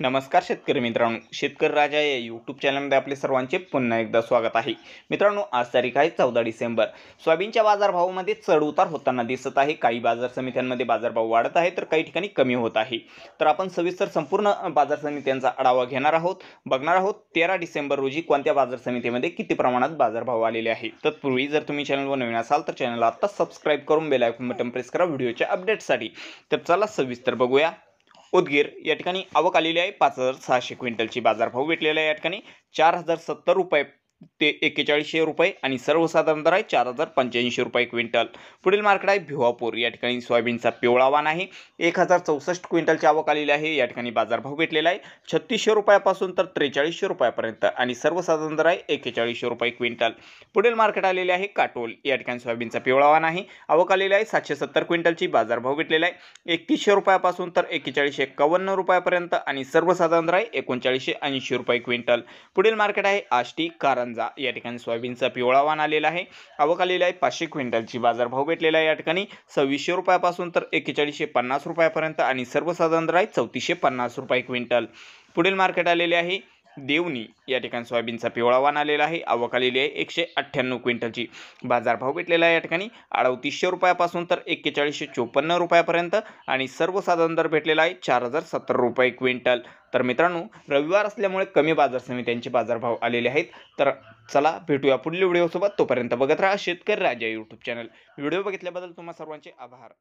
नमस्कार शेतकरी मित्रांनो शेतकरी राजा या यूट्यूब चॅनलमध्ये आपले सर्वांचे पुन्हा एकदा स्वागत आहे मित्रांनो आज तारीख आहे चौदा डिसेंबर सोयाबीनच्या बाजारभावामध्ये चढ उतार होताना दिसत आहे काही बाजार समित्यांमध्ये बाजारभाव वाढत आहे तर काही ठिकाणी कमी होत आहे तर आपण सविस्तर संपूर्ण बाजार समित्यांचा आढावा घेणार आहोत बघणार आहोत तेरा डिसेंबर रोजी कोणत्या बाजार समितीमध्ये किती प्रमाणात बाजारभाव आलेले आहे तत्पूर्वी जर तुम्ही चॅनलवर नवीन असाल तर चॅनलला आत्ता सबस्क्राईब करून बेलायकन बटन प्रेस करा व्हिडिओच्या अपडेटसाठी तर चला सविस्तर बघूया उदगीर या ठिकाणी आवक आलेली आहे पाच हजार सहाशे क्विंटलची बाजारभाव भेटलेला आहे या ठिकाणी चार हजार सत्तर रुपये ते एक्केचाळीसशे रुपये आणि सर्वसाधारण दर आहे चार हजार पंच्याऐंशी रुपये क्विंटल पुढील मार्केट आहे भिवापूर या ठिकाणी सोयाबीनचा पिवळा वाण आहे एक हजार चौसष्ट क्विंटलची आवक आलेली आहे या ठिकाणी बाजारभाव भेटलेला आहे छत्तीसशे रुपयापासून तर त्रेचाळीसशे रुपयापर्यंत आणि सर्वसाधारण दर आहे एक्केचाळीसशे रुपये क्विंटल पुढील मार्केट आलेले आहे काटोल या ठिकाणी सोयाबीनचा पिवळा वान आहे आवक आलेली आहे सातशे सत्तर क्विंटलची बाजारभाव भेटलेला आहे एकतीसशे रुपयापासून तर एक्केचाळीसशे एकावन्न रुपयापर्यंत आणि सर्वसाधारण दर आहे एकोणचाळीसशे ऐंशी रुपये क्विंटल पुढील मार्केट आहे आष्टी कारण समजा या ठिकाणी सोयाबीनचा पिवळा वाण आलेला आहे आवक आहे पाचशे क्विंटलची भाव भेटलेला आहे या ठिकाणी सव्वीसशे रुपयापासून तर एक्केचाळीसशे पन्नास रुपयापर्यंत आणि सर्वसाधारण राहील चौतीसशे पन्नास रुपये क्विंटल पुढील मार्केट आलेले आहे देवनी या ठिकाणी सोयाबीनचा पिवळा वाण आलेला आहे आवक आलेली आहे एकशे अठ्ठ्याण्णव क्विंटलची बाजारभाव भेटलेला आहे या ठिकाणी अडतीसशे रुपयापासून तर एक्केचाळीसशे चोपन्न रुपयापर्यंत आणि सर्वसाधारण दर भेटलेला आहे चार हजार सत्तर रुपये क्विंटल तर मित्रांनो रविवार असल्यामुळे कमी बाजार समित्यांचे बाजारभाव आलेले आहेत तर चला भेटूया पुढील व्हिडिओसोबत तोपर्यंत बघत राहा Shetkari Raja YouTube channel video बघितल्याबद्दल तुम्हा सर्वांचे आभार